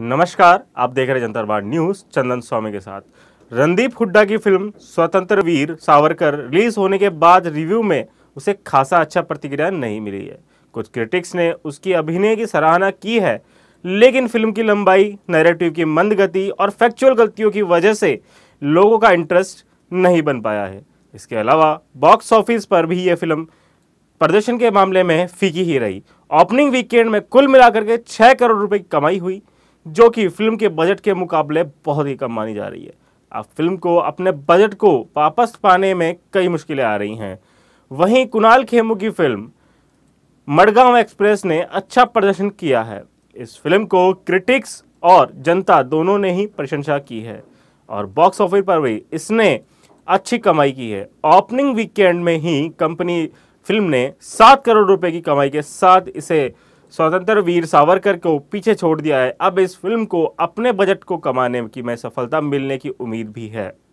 नमस्कार आप देख रहे जनता बार न्यूज चंदन स्वामी के साथ रणदीप हुड्डा की फिल्म स्वतंत्र वीर सावरकर रिलीज होने के बाद रिव्यू में उसे खासा अच्छा प्रतिक्रिया नहीं मिली है कुछ क्रिटिक्स ने उसकी अभिनय की सराहना की है लेकिन फिल्म की लंबाई नैरेटिव की मंद गति और फैक्चुअल गलतियों की वजह से लोगों का इंटरेस्ट नहीं बन पाया है इसके अलावा बॉक्स ऑफिस पर भी ये फिल्म प्रदर्शन के मामले में फीकी ही रही ओपनिंग वीकेंड में कुल मिलाकर के छः करोड़ रुपए की कमाई हुई जो कि फिल्म के बजट के मुकाबले बहुत ही कम मानी जा रही है अब फिल्म को अपने बजट को वापस पाने में कई मुश्किलें आ रही हैं वहीं कुणाल खेमू की फिल्म मडगांव एक्सप्रेस ने अच्छा प्रदर्शन किया है इस फिल्म को क्रिटिक्स और जनता दोनों ने ही प्रशंसा की है और बॉक्स ऑफिस पर भी इसने अच्छी कमाई की है ओपनिंग वीकेंड में ही कंपनी फिल्म ने सात करोड़ रुपए की कमाई के साथ इसे स्वतंत्र वीर सावरकर को पीछे छोड़ दिया है अब इस फिल्म को अपने बजट को कमाने की में सफलता मिलने की उम्मीद भी है